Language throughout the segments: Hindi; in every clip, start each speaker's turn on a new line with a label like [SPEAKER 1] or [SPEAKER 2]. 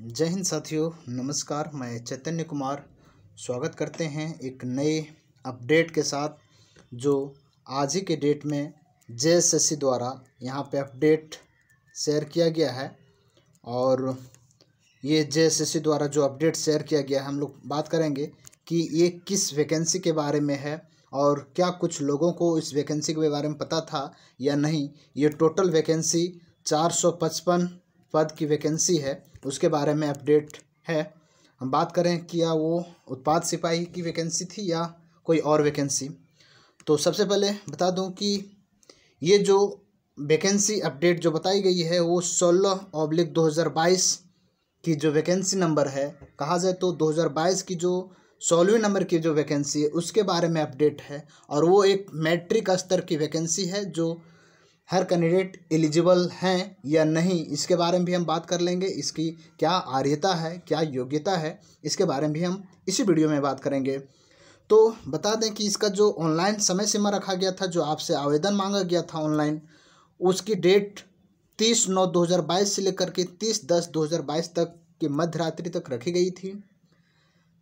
[SPEAKER 1] जय हिंद साथियों नमस्कार मैं चैतन्य कुमार स्वागत करते हैं एक नए अपडेट के साथ जो आज ही के डेट में जे द्वारा यहाँ पे अपडेट शेयर किया गया है और ये जे द्वारा जो अपडेट शेयर किया गया है हम लोग बात करेंगे कि ये किस वैकेंसी के बारे में है और क्या कुछ लोगों को इस वैकेंसी के बारे में पता था या नहीं ये टोटल वैकेंसी चार सौ पचपन पद की वैकेंसी है उसके बारे में अपडेट है हम बात करें कि या वो उत्पाद सिपाही की वैकेंसी थी या कोई और वैकेंसी तो सबसे पहले बता दूं कि ये जो वैकेंसी अपडेट जो बताई गई है वो सोलह ऑब्लिक दो हज़ार बाईस की जो वैकेंसी नंबर है कहा जाए तो दो हज़ार बाईस की जो सोलहवें नंबर की जो वैकेंसी है उसके बारे में अपडेट है और वो एक मैट्रिक स्तर की वैकेंसी है जो हर कैंडिडेट एलिजिबल हैं या नहीं इसके बारे में भी हम बात कर लेंगे इसकी क्या आर्यता है क्या योग्यता है इसके बारे में भी हम इसी वीडियो में बात करेंगे तो बता दें कि इसका जो ऑनलाइन समय सीमा रखा गया था जो आपसे आवेदन मांगा गया था ऑनलाइन उसकी डेट तीस नौ दो हज़ार बाईस से लेकर के तीस दस दो हज़ार बाईस तक की मध्यरात्रि तक रखी गई थी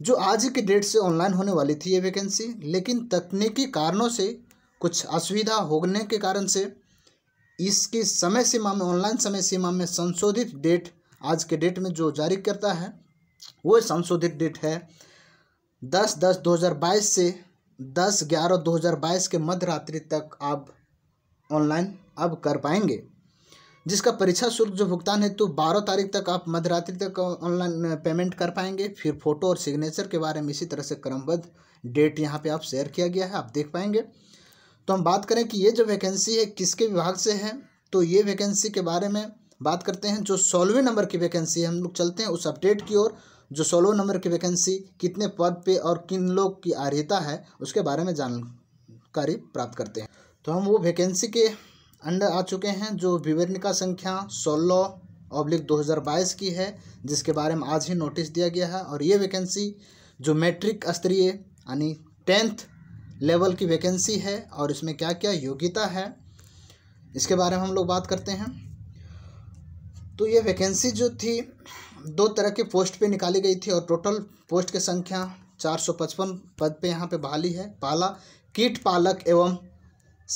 [SPEAKER 1] जो आज की डेट से ऑनलाइन होने वाली थी ये वैकेंसी लेकिन तकनीकी कारणों से कुछ असुविधा होने के कारण से इसके समय सीमा में ऑनलाइन समय सीमा में संशोधित डेट आज के डेट में जो जारी करता है वो संशोधित डेट है दस दस दो हज़ार बाईस से दस ग्यारह दो हज़ार बाईस के मध्य रात्रि तक आप ऑनलाइन अब कर पाएंगे जिसका परीक्षा शुल्क जो भुगतान है तो बारह तारीख तक आप मध्यरात्रि तक ऑनलाइन पेमेंट कर पाएंगे फिर फोटो और सिग्नेचर के बारे में इसी तरह से क्रमबद्ध डेट यहाँ पे आप शेयर किया गया है आप देख पाएंगे तो हम बात करें कि ये जो वैकेंसी है किसके विभाग से है तो ये वैकेंसी के बारे में बात करते हैं जो सोलहवें नंबर की वैकेंसी है हम लोग चलते हैं उस अपडेट की ओर जो सोलह नंबर की वैकेंसी कितने पद पे और किन लोग की अर्हता है उसके बारे में जानकारी प्राप्त करते हैं तो हम वो वैकेंसी के अंडर आ चुके हैं जो विवरणिका संख्या सोलह ऑब्लिक 2022 की है जिसके बारे में आज ही नोटिस दिया गया है और ये वैकेंसी जो मैट्रिक स्तरीय यानी टेंथ लेवल की वैकेंसी है और इसमें क्या क्या योग्यता है इसके बारे में हम लोग बात करते हैं तो ये वैकेंसी जो थी दो तरह के पोस्ट पे निकाली गई थी और टोटल पोस्ट की संख्या चार सौ पचपन पद पे यहाँ पे बहाली है पाला कीट पालक एवं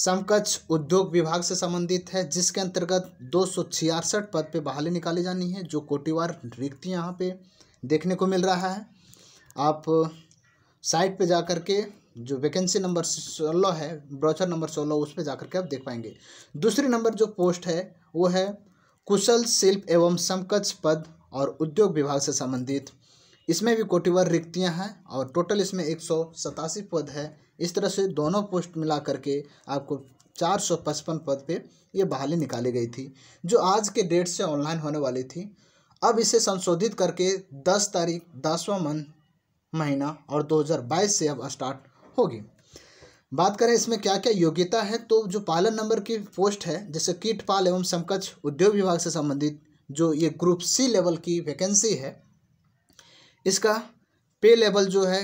[SPEAKER 1] समकक्ष उद्योग विभाग से संबंधित है जिसके अंतर्गत दो सौ छियासठ पद पे बहाली निकाली जानी है जो कोटिवार रिक्त यहाँ पे देखने को मिल रहा है आप साइट पे जा कर के जो वैकेंसी नंबर सोलह है ब्रोचर नंबर सोलह उस पर जाकर के आप देख पाएंगे दूसरी नंबर जो पोस्ट है वो है कुशल शिल्प एवं समकक्ष पद और उद्योग विभाग से संबंधित इसमें भी कोटिवर रिक्तियां हैं और टोटल इसमें एक सौ सतासी पद है इस तरह से दोनों पोस्ट मिला करके आपको चार सौ पचपन पद पे ये बहाली निकाली गई थी जो आज के डेट से ऑनलाइन होने वाली थी अब इसे संशोधित करके दस तारीख दसवां मंथ महीना और बाईस से अब स्टार्ट होगी बात करें इसमें क्या क्या योग्यता है तो जो पालन नंबर की पोस्ट है जैसे कीट पाल एवं समकक्ष उद्योग विभाग से संबंधित जो ये ग्रुप सी लेवल की वैकेंसी है इसका पे लेवल जो है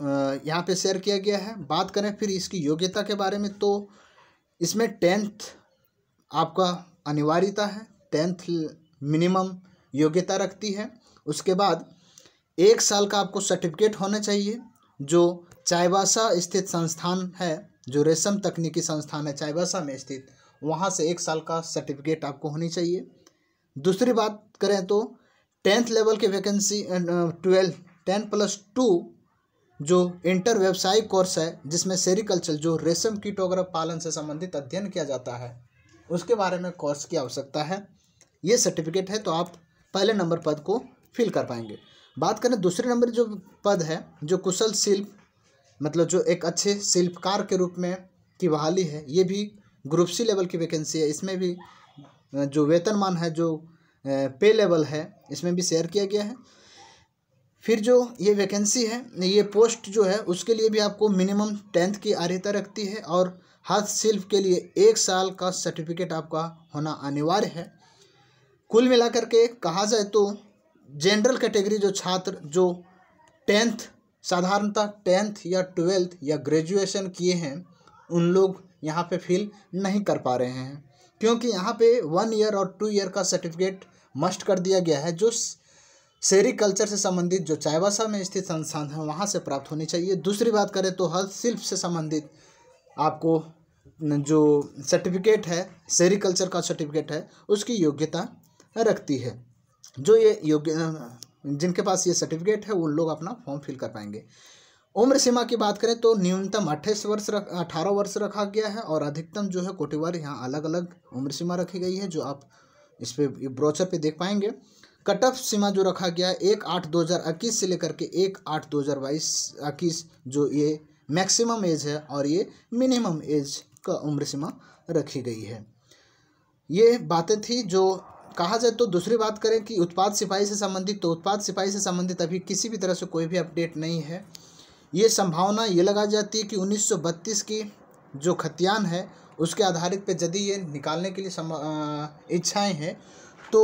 [SPEAKER 1] यहाँ पे शेयर किया गया है बात करें फिर इसकी योग्यता के बारे में तो इसमें टेंथ आपका अनिवार्यता है टेंथ मिनिमम योग्यता रखती है उसके बाद एक साल का आपको सर्टिफिकेट होना चाहिए जो चाईबासा स्थित संस्थान है जो रेशम तकनीकी संस्थान है चाईबासा में स्थित वहाँ से एक साल का सर्टिफिकेट आपको होनी चाहिए दूसरी बात करें तो टेंथ लेवल की vacancy twelve ten plus two जो इंटर व्यवसायिक कोर्स है जिसमें सेरिकल्चर जो रेशम कीट वगैरह पालन से संबंधित अध्ययन किया जाता है उसके बारे में कोर्स की आवश्यकता है ये सर्टिफिकेट है तो आप पहले नंबर पद को फिल कर पाएंगे बात करें दूसरे नंबर जो पद है जो कुशल शिल्प मतलब जो एक अच्छे शिल्पकार के रूप में की बहाली है ये भी ग्रुप सी लेवल की वैकेंसी है इसमें भी जो वेतनमान है जो पे लेवल है इसमें भी शेयर किया गया है फिर जो ये वैकेंसी है ये पोस्ट जो है उसके लिए भी आपको मिनिमम टेंथ की अर्हता रखती है और हस्तशिल्प के लिए एक साल का सर्टिफिकेट आपका होना अनिवार्य है कुल मिलाकर के कहा जाए तो जनरल कैटेगरी जो छात्र जो टेंथ साधारणतः टेंथ या ट्वेल्थ या ग्रेजुएशन किए हैं उन लोग यहाँ पे फिल नहीं कर पा रहे हैं क्योंकि यहाँ पे वन ईयर और टू ईयर का सर्टिफिकेट मस्ट कर दिया गया है जो सेरिकल्चर से संबंधित जो चायबासा में स्थित संस्थान है वहाँ से प्राप्त होनी चाहिए दूसरी बात करें तो हस्त शिल्प से संबंधित आपको जो सर्टिफिकेट है सेरिकल्चर का सर्टिफिकेट है उसकी योग्यता रखती है जो ये योग्य जिनके पास ये सर्टिफिकेट है वो लोग अपना फॉर्म फिल कर पाएंगे उम्र सीमा की बात करें तो न्यूनतम अट्ठाईस वर्ष रख अठारह वर्ष रखा गया है और अधिकतम जो है कोटिवार यहाँ अलग अलग उम्र सीमा रखी गई है जो आप इस पर ब्रोचर पे देख पाएंगे कट ऑफ सीमा जो रखा गया है एक आठ दो हज़ार इक्कीस से लेकर के एक आठ दो हज़ार बाईस इक्कीस जो ये मैक्सिमम एज है और ये मिनिमम एज का उम्र सीमा रखी गई है ये बातें थी जो कहा जाए तो दूसरी बात करें कि उत्पाद सिपाही से संबंधित तो उत्पाद सिपाही से संबंधित अभी किसी भी तरह से कोई भी अपडेट नहीं है ये संभावना ये लगाई जाती है कि 1932 की जो खतियान है उसके आधारित पे यदि ये निकालने के लिए इच्छाएं हैं तो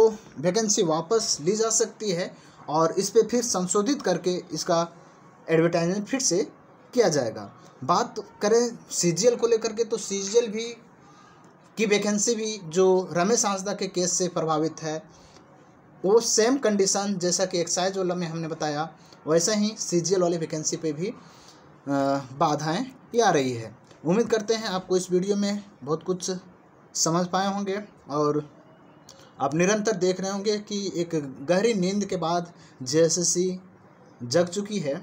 [SPEAKER 1] वैकेंसी वापस ली जा सकती है और इस पर फिर संशोधित करके इसका एडवर्टाइजमेंट फिर से किया जाएगा बात करें सी को लेकर के तो सी भी की वैकेंसी भी जो रमेश हांसदा के केस से प्रभावित है वो सेम कंडीशन जैसा कि एक्साइज वाला में हमने बताया वैसा ही सी वाली वैकेंसी पे भी बाधाएं आ रही है उम्मीद करते हैं आपको इस वीडियो में बहुत कुछ समझ पाए होंगे और आप निरंतर देख रहे होंगे कि एक गहरी नींद के बाद जे जग चुकी है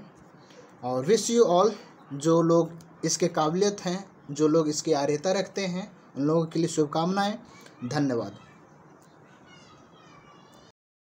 [SPEAKER 1] और विश यू ऑल जो लोग इसके काबिलियत हैं जो लोग इसकी आर्यता रखते हैं उन लोगों के लिए शुभकामनाएँ धन्यवाद